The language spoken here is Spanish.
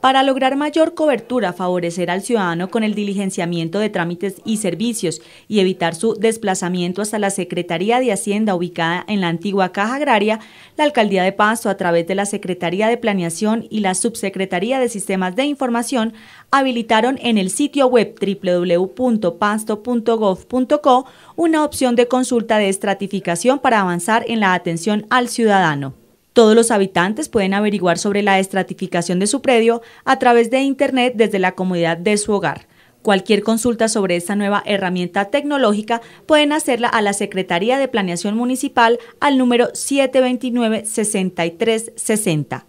Para lograr mayor cobertura, favorecer al ciudadano con el diligenciamiento de trámites y servicios y evitar su desplazamiento hasta la Secretaría de Hacienda ubicada en la antigua Caja Agraria, la Alcaldía de Pasto, a través de la Secretaría de Planeación y la Subsecretaría de Sistemas de Información, habilitaron en el sitio web www.pasto.gov.co una opción de consulta de estratificación para avanzar en la atención al ciudadano. Todos los habitantes pueden averiguar sobre la estratificación de su predio a través de Internet desde la comodidad de su hogar. Cualquier consulta sobre esta nueva herramienta tecnológica pueden hacerla a la Secretaría de Planeación Municipal al número 729-6360.